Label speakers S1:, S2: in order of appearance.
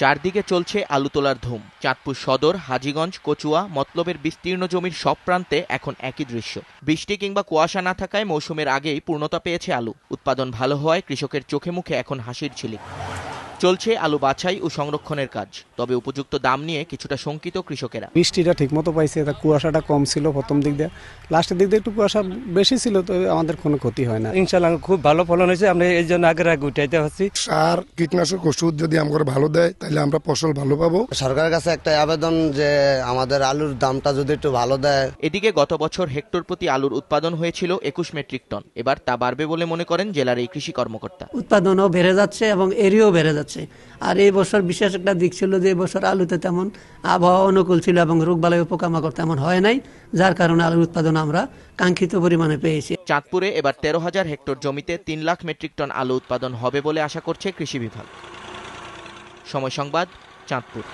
S1: চারদিকে চলছে আলু তোলার ধুম চাঁদপুর সদর হাজিগঞ্জ কচুয়া মতলবের বিস্তীর্ণ জমির সব প্রান্তে এখন একই দৃশ্য বৃষ্টি কিংবা কুয়াশা না থাকায় মৌসুমের আগেই পূর্ণতা পেয়েছে আলু উৎপাদন ভালো হওয়ায় কৃষকের চোখে মুখে এখন হাসির ছিলিক চলছে আলু বাছাই ও সংরক্ষণের কাজ তবে উপযুক্ত দাম নিয়ে কিছুটা শঙ্কিত কৃষকেরা
S2: বৃষ্টিটা ঠিকমতো পাইছে তা কুয়াশাটা কম ছিল প্রথম দিক দিয়ে লাস্টের দিক দিয়ে একটু কুয়াশা বেশি ছিল তো আমাদের কোনো ক্ষতি হয় না
S3: ইনশাল্লাহ খুব ভালো ফলন হয়েছে আমরা এই জন্য আগের আগে উঠাইতে হচ্ছি
S4: সার কীটনাশক ওষুধ যদি আমরা ভালো দেয় তাহলে আমরা ফসল ভালো পাবো সরকারের
S3: কাছে
S5: একটা আবেদন যে আমাদের আলুর দামটা যদি একটু ভালো দেয়
S1: এদিকে গত বছর হেক্টর প্রতি আলুর উৎপাদন হয়েছিল একুশ মেট্রিক টন এবার তা বাড়বে বলে মনে করেন জেলার এই কৃষি কর্মকর্তা
S6: উৎপাদনও বেড়ে যাচ্ছে এবং এরিও বেড়ে যাচ্ছে যাচ্ছে আর এই বছর বিশেষ একটা দিক ছিল যে বছর আলুতে তেমন আবহাওয়া অনুকূল ছিল এবং রোগবালাই পোকামাকড় তেমন হয় নাই যার কারণে আলুর উৎপাদন আমরা
S1: কাঙ্ক্ষিত পরিমাণে পেয়েছি চাঁদপুরে এবার তেরো হাজার হেক্টর জমিতে তিন লাখ মেট্রিক টন আলু উৎপাদন হবে বলে আশা করছে কৃষি বিভাগ সময় সংবাদ চাঁদপুর